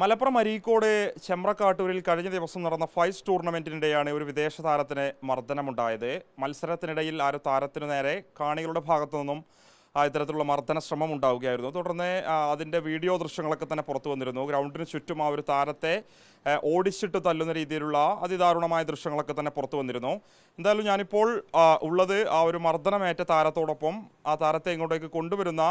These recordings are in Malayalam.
മലപ്പുറം അരീക്കോട് ചെമ്രക്കാട്ടൂരിൽ കഴിഞ്ഞ ദിവസം നടന്ന ഫൈസ് ടൂർണമെന്റിനിടെയാണ് ഒരു വിദേശ താരത്തിന് മർദ്ദനമുണ്ടായത് മത്സരത്തിനിടയിൽ ആ താരത്തിനു നേരെ കാണികളുടെ ഭാഗത്തു നിന്നും ഇത്തരത്തിലുള്ള മർദ്ദന ശ്രമം ഉണ്ടാവുകയായിരുന്നു തുടർന്ന് അതിൻ്റെ വീഡിയോ ദൃശ്യങ്ങളൊക്കെ തന്നെ പുറത്തു വന്നിരുന്നു ഗ്രൗണ്ടിന് ചുറ്റും ആ ഒരു താരത്തെ ഓടിച്ചിട്ട് തല്ലുന്ന രീതിയിലുള്ള അതിദാരുണമായ ദൃശ്യങ്ങളൊക്കെ തന്നെ പുറത്തു വന്നിരുന്നു എന്തായാലും ഞാനിപ്പോൾ ഉള്ളത് ആ ഒരു മർദ്ദനമേറ്റ താരത്തോടൊപ്പം ആ താരത്തെ ഇങ്ങോട്ടേക്ക് കൊണ്ടുവരുന്ന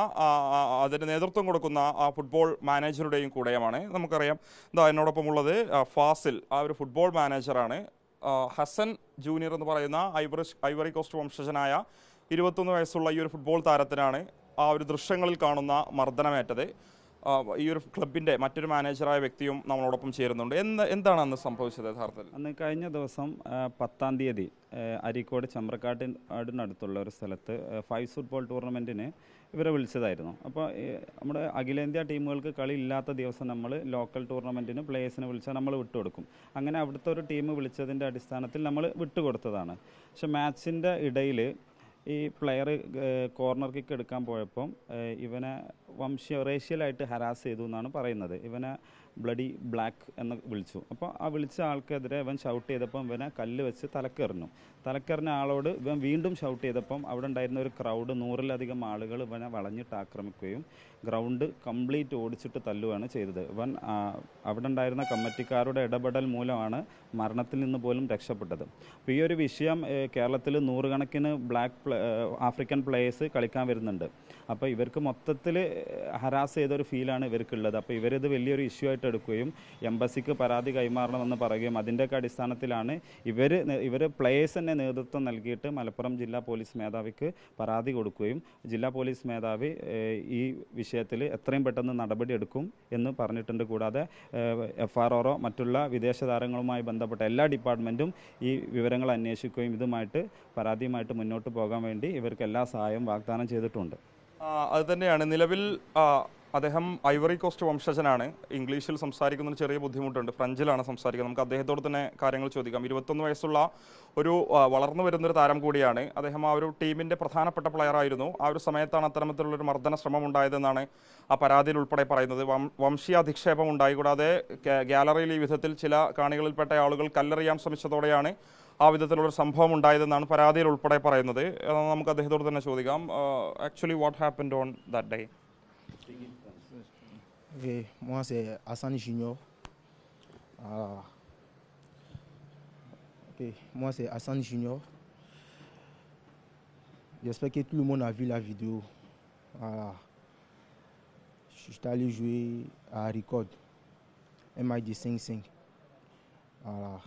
അതിന് നേതൃത്വം കൊടുക്കുന്ന ആ ഫുട്ബോൾ മാനേജറുടെയും കൂടെയുമാണ് നമുക്കറിയാം എന്താ എന്നോടൊപ്പം ഉള്ളത് ഫാസിൽ ആ ഒരു ഫുട്ബോൾ മാനേജറാണ് ഹസൻ ജൂനിയർ എന്ന് പറയുന്ന ഐവറി ഐവറി കോസ്റ്റ് വംശജനായ ഇരുപത്തൊന്ന് വയസ്സുള്ള ഈ ഒരു ഫുട്ബോൾ താരത്തിനാണ് ആ ഒരു ദൃശ്യങ്ങളിൽ കാണുന്ന മർദ്ദനമേറ്റത് ഈ ഒരു ക്ലബിൻ്റെ മറ്റൊരു മാനേജറായ വ്യക്തിയും നമ്മളോടൊപ്പം ചേരുന്നുണ്ട് എന്ത് എന്താണ് അന്ന് സംഭവിച്ചത് യഥാർത്ഥത്തിൽ അന്ന് കഴിഞ്ഞ ദിവസം പത്താം തീയതി അരീക്കോട് ചമ്പ്രക്കാട്ടിനടുത്തുള്ള ഒരു സ്ഥലത്ത് ഫൈവ് ഫുട്ബോൾ ടൂർണമെൻറ്റിന് ഇവരെ വിളിച്ചതായിരുന്നു അപ്പോൾ നമ്മുടെ അഖിലേന്ത്യാ ടീമുകൾക്ക് കളി ഇല്ലാത്ത ദിവസം നമ്മൾ ലോക്കൽ ടൂർണമെൻറ്റിന് പ്ലേയേഴ്സിനെ വിളിച്ചാൽ നമ്മൾ വിട്ടുകൊടുക്കും അങ്ങനെ അവിടുത്തെ ഒരു ടീം വിളിച്ചതിൻ്റെ അടിസ്ഥാനത്തിൽ നമ്മൾ വിട്ടുകൊടുത്തതാണ് പക്ഷെ മാച്ചിൻ്റെ ഇടയിൽ ഈ പ്ലെയർ കോർണർ കിക്ക് എടുക്കാൻ പോയപ്പം ഇവനെ വംശ റേഷ്യലായിട്ട് ഹരാസ് ചെയ്തു എന്നാണ് പറയുന്നത് ഇവനെ ബ്ലഡി ബ്ലാക്ക് എന്ന് വിളിച്ചു അപ്പോൾ ആ വിളിച്ച ആൾക്കെതിരെ ഇവൻ ഷൗട്ട് ചെയ്തപ്പം ഇവനെ കല്ല് വെച്ച് തലക്കെറിഞ്ഞു തലക്കെറിഞ്ഞ ആളോട് ഇവൻ വീണ്ടും ഷൗട്ട് ചെയ്തപ്പം അവിടെ ഉണ്ടായിരുന്ന ഒരു ക്രൗഡ് നൂറിലധികം ആളുകൾ ഇവനെ വളഞ്ഞിട്ട് ആക്രമിക്കുകയും ഗ്രൗണ്ട് കംപ്ലീറ്റ് ഓടിച്ചിട്ട് തല്ലുകയാണ് ചെയ്തത് ഇവൻ അവിടെ ഉണ്ടായിരുന്ന കമ്മിറ്റിക്കാരുടെ ഇടപെടൽ മൂലമാണ് മരണത്തിൽ നിന്ന് പോലും രക്ഷപ്പെട്ടത് അപ്പോൾ ഈ ഒരു വിഷയം കേരളത്തിൽ നൂറുകണക്കിന് ബ്ലാക്ക് ആഫ്രിക്കൻ പ്ലേയേഴ്സ് കളിക്കാൻ വരുന്നുണ്ട് അപ്പോൾ ഇവർക്ക് മൊത്തത്തിൽ ഹരാസ് ചെയ്തൊരു ഫീലാണ് ഇവർക്കുള്ളത് അപ്പോൾ ഇവരിത് വലിയൊരു ഇഷ്യൂ ആയിട്ട് ഏറ്റെടുക്കുകയും എംബസിക്ക് പരാതി കൈമാറണമെന്ന് പറയുകയും അതിൻ്റെയൊക്കെ അടിസ്ഥാനത്തിലാണ് ഇവർ ഇവർ പ്ലേയേഴ്സിൻ്റെ നേതൃത്വം നൽകിയിട്ട് മലപ്പുറം ജില്ലാ പോലീസ് മേധാവിക്ക് പരാതി കൊടുക്കുകയും ജില്ലാ പോലീസ് മേധാവി ഈ വിഷയത്തിൽ എത്രയും പെട്ടെന്ന് നടപടിയെടുക്കും എന്ന് പറഞ്ഞിട്ടുണ്ട് കൂടാതെ എഫ് ആർ ഒറോ മറ്റുള്ള വിദേശ താരങ്ങളുമായി ബന്ധപ്പെട്ട എല്ലാ ഡിപ്പാർട്ട്മെൻറ്റും ഈ വിവരങ്ങൾ അന്വേഷിക്കുകയും ഇതുമായിട്ട് പരാതിയുമായിട്ട് മുന്നോട്ട് പോകാൻ വേണ്ടി ഇവർക്ക് എല്ലാ സഹായവും വാഗ്ദാനം ചെയ്തിട്ടുണ്ട് അത് തന്നെയാണ് നിലവിൽ അദ്ദേഹം ഐവറി കോസ്റ്റ് വംശജനാണ് ഇംഗ്ലീഷിൽ സംസാരിക്കുന്നതിന് ചെറിയ ബുദ്ധിമുട്ടുണ്ട് ഫ്രഞ്ചിലാണ് സംസാരിക്കുന്നത് നമുക്ക് അദ്ദേഹത്തോട് തന്നെ കാര്യങ്ങൾ ചോദിക്കാം ഇരുപത്തൊന്ന് വയസ്സുള്ള ഒരു വളർന്നു വരുന്നൊരു താരം കൂടിയാണ് അദ്ദേഹം ആ ഒരു ടീമിൻ്റെ പ്രധാനപ്പെട്ട പ്ലെയറായിരുന്നു ആ ഒരു സമയത്താണ് അത്തരത്തിലുള്ളൊരു മർദ്ദന ശ്രമം ഉണ്ടായതെന്നാണ് ആ പരാതിയിൽ ഉൾപ്പെടെ പറയുന്നത് വംശീയ അധിക്ഷേപം ഉണ്ടായി കൂടാതെ ഗ്യാലറിയിൽ ഈ വിധത്തിൽ ചില കാണികളിൽപ്പെട്ട ആളുകൾ കല്ലെറിയാൻ ശ്രമിച്ചതോടെയാണ് ആ വിധത്തിലുള്ള സംഭവം ഉണ്ടായതെന്നാണ് പരാതിയിൽ ഉൾപ്പെടെ പറയുന്നത് നമുക്ക് അദ്ദേഹത്തോട് തന്നെ ചോദിക്കാം actually what happened on that day Et moi, c'est Hassan Junior. Voilà. Ah. Moi, c'est Hassan Junior. J'espère que tout le monde a vu la vidéo. Voilà. Je suis allé jouer à Record, un match de 5-5. Voilà.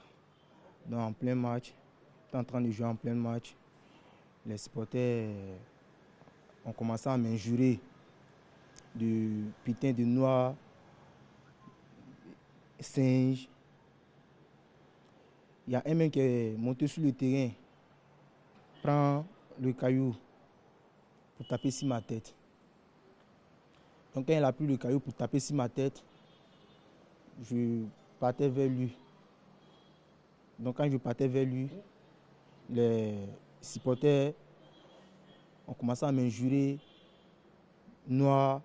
Donc, en plein match, en train de jouer en plein match, les supporters ont commencé à m'injurer de putain de noir, singe. Il y a un mec qui est monté sur le terrain, prend le caillou pour taper sur ma tête. Donc quand il a pris le caillou pour taper sur ma tête, je partais vers lui. Donc quand je partais vers lui, les supporters ont commencé à m'injurer, noir,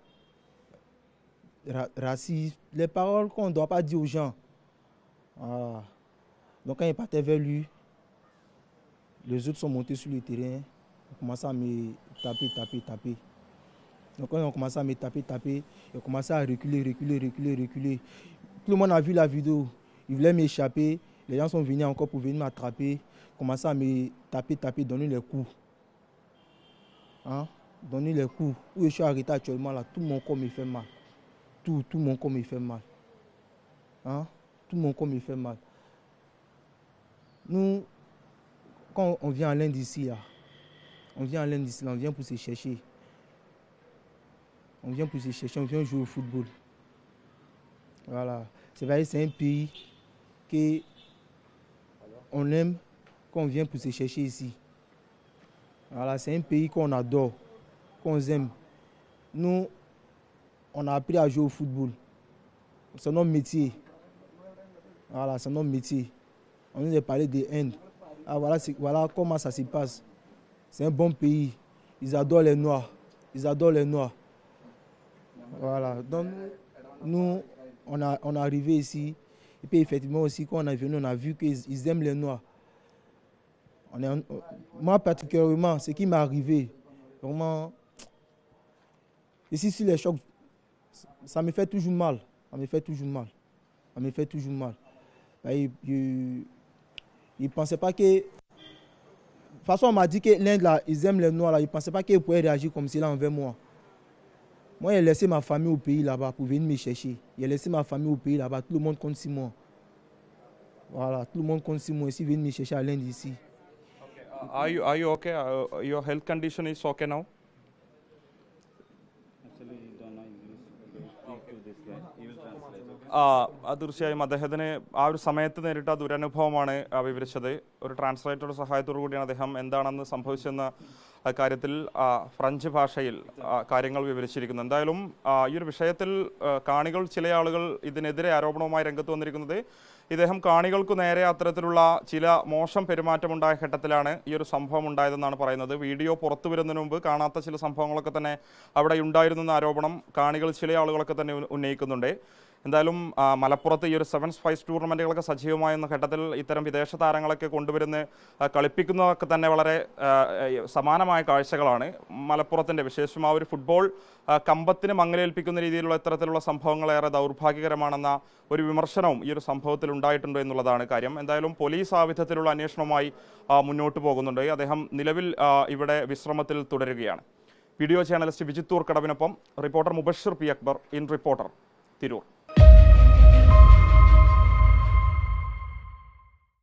Racisme, les paroles qu'on ne doit pas dire aux gens. Ah. Donc quand il partait vers lui, les autres sont montés sur le terrain, ont commencé à me taper, taper, taper. Donc quand ils ont commencé à me taper, taper, ils ont commencé à reculer, reculer, reculer, reculer. Tout le monde a vu la vidéo. Ils voulaient m'échapper. Les gens sont venus encore pour venir m'attraper, commencer à me taper, taper, donner les coups. Hein? Donner les coups. Où je suis arrêté actuellement, là, tout mon corps me fait mal tout, tout mon corps me fait mal. Hein? Tout mon corps me fait mal. Nous, quand on vient en l'Inde ici, on vient à Inde ici, on vient pour se chercher. On vient pour se chercher, on vient jouer au football. Voilà. C'est vrai c'est un pays que on aime qu'on vient pour se chercher ici. Voilà, c'est un pays qu'on adore, qu'on aime. Nous, on a appris à jouer au football. C'est notre métier. Voilà, c'est notre métier. On nous a parlé des Indes. Ah, voilà, voilà comment ça se passe. C'est un bon pays. Ils adorent les Noirs. Ils adorent les Noirs. Voilà. Donc, nous, on, a, on est arrivé ici. Et puis, effectivement, aussi, quand on est venu, on a vu qu'ils aiment les Noirs. moi, particulièrement, ce qui m'est arrivé, vraiment, ici, sur les chocs ça me fait toujours mal. Ça me fait toujours mal. Ça me fait toujours mal. Bah, il, il ne pensait pas que. De toute façon, on m'a dit que l'Inde, là, ils aiment les Noirs. Là. Ils ne pensaient pas qu'ils pouvaient réagir comme cela envers moi. Moi, j'ai laissé ma famille au pays là-bas pour venir me chercher. J'ai laissé ma famille au pays là-bas. Tout le monde compte sur moi. Voilà, tout le monde compte sur moi ici, venir me chercher à l'Inde ici. Uh, are, you, are you okay? Uh, your health condition is okay now? തീർച്ചയായും അദ്ദേഹത്തിന് ആ ഒരു സമയത്ത് നേരിട്ട ദുരനുഭവമാണ് വിവരിച്ചത് ഒരു ട്രാൻസ്ലേറ്ററുടെ സഹായത്തോടു കൂടിയാണ് അദ്ദേഹം എന്താണെന്ന് സംഭവിച്ചെന്ന കാര്യത്തിൽ ഫ്രഞ്ച് ഭാഷയിൽ കാര്യങ്ങൾ വിവരിച്ചിരിക്കുന്നത് എന്തായാലും ഈ ഒരു വിഷയത്തിൽ കാണികൾ ചില ആളുകൾ ഇതിനെതിരെ ആരോപണവുമായി രംഗത്ത് വന്നിരിക്കുന്നത് ഇദ്ദേഹം കാണികൾക്ക് നേരെ അത്തരത്തിലുള്ള ചില മോശം പെരുമാറ്റം ഉണ്ടായ ഘട്ടത്തിലാണ് ഈ ഒരു സംഭവം ഉണ്ടായതെന്നാണ് പറയുന്നത് വീഡിയോ പുറത്തു വരുന്നതിന് മുമ്പ് കാണാത്ത ചില സംഭവങ്ങളൊക്കെ തന്നെ അവിടെ ഉണ്ടായിരുന്നെന്ന ആരോപണം കാണികൾ ചില ആളുകളൊക്കെ തന്നെ ഉന്നയിക്കുന്നുണ്ട് എന്തായാലും മലപ്പുറത്ത് ഈ ഒരു സെവൻസ് ഫൈവ് ടൂർണമെൻറ്റുകളൊക്കെ സജീവമായിരുന്ന ഘട്ടത്തിൽ ഇത്തരം വിദേശ താരങ്ങളൊക്കെ കൊണ്ടുവരുന്ന കളിപ്പിക്കുന്നതൊക്കെ തന്നെ വളരെ സമാനമായ കാഴ്ചകളാണ് മലപ്പുറത്തിൻ്റെ വിശേഷം ആ ഒരു ഫുട്ബോൾ കമ്പത്തിന് മങ്ങലേൽപ്പിക്കുന്ന രീതിയിലുള്ള ഇത്തരത്തിലുള്ള സംഭവങ്ങൾ ഏറെ ദൗർഭാഗ്യകരമാണെന്ന ഒരു വിമർശനവും ഈ ഒരു സംഭവത്തിൽ ഉണ്ടായിട്ടുണ്ട് എന്നുള്ളതാണ് കാര്യം എന്തായാലും പോലീസ് ആ വിധത്തിലുള്ള അന്വേഷണവുമായി മുന്നോട്ട് പോകുന്നുണ്ട് അദ്ദേഹം നിലവിൽ ഇവിടെ വിശ്രമത്തിൽ തുടരുകയാണ് വീഡിയോ ചാനലിസ്റ്റ് വിജിത്തൂർ കടവിനൊപ്പം reporter Mubashir P Akbar in reporter Tirur